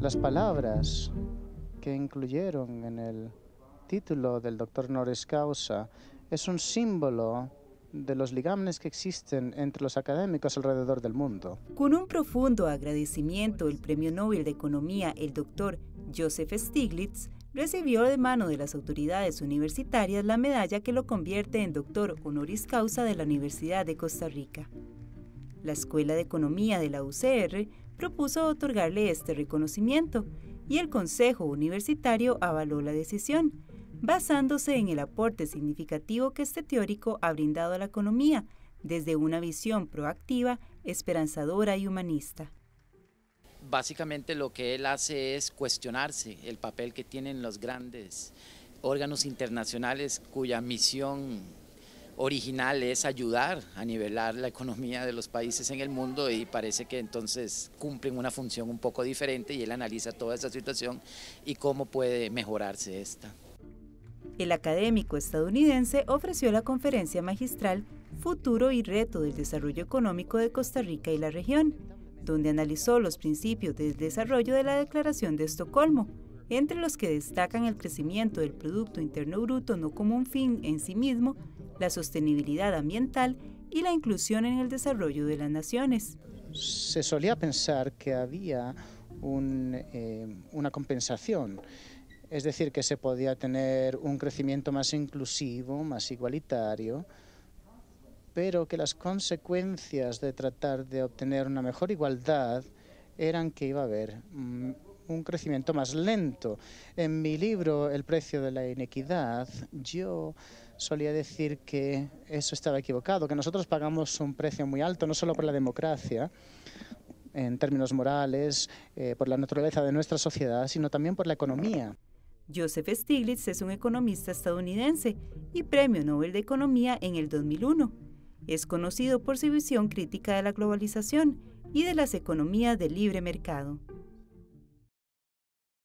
Las palabras que incluyeron en el título del doctor Honoris Causa es un símbolo de los ligámenes que existen entre los académicos alrededor del mundo. Con un profundo agradecimiento, el Premio Nobel de Economía, el doctor Joseph Stiglitz, recibió de mano de las autoridades universitarias la medalla que lo convierte en doctor honoris causa de la Universidad de Costa Rica. La Escuela de Economía de la UCR propuso otorgarle este reconocimiento y el Consejo Universitario avaló la decisión, basándose en el aporte significativo que este teórico ha brindado a la economía desde una visión proactiva, esperanzadora y humanista. Básicamente lo que él hace es cuestionarse el papel que tienen los grandes órganos internacionales cuya misión original es ayudar a nivelar la economía de los países en el mundo y parece que entonces cumplen una función un poco diferente y él analiza toda esa situación y cómo puede mejorarse esta. El académico estadounidense ofreció la conferencia magistral Futuro y Reto del Desarrollo Económico de Costa Rica y la región, donde analizó los principios del desarrollo de la Declaración de Estocolmo, entre los que destacan el crecimiento del Producto Interno Bruto no como un fin en sí mismo, la sostenibilidad ambiental y la inclusión en el desarrollo de las naciones. Se solía pensar que había eh, una compensación, es decir, que se podía tener un crecimiento más inclusivo, más igualitario, pero que las consecuencias de tratar de obtener una mejor igualdad eran que iba a haber mm, un crecimiento más lento. En mi libro El precio de la inequidad, yo solía decir que eso estaba equivocado, que nosotros pagamos un precio muy alto, no solo por la democracia, en términos morales, eh, por la naturaleza de nuestra sociedad, sino también por la economía. Joseph Stiglitz es un economista estadounidense y Premio Nobel de Economía en el 2001. Es conocido por su visión crítica de la globalización y de las economías de libre mercado.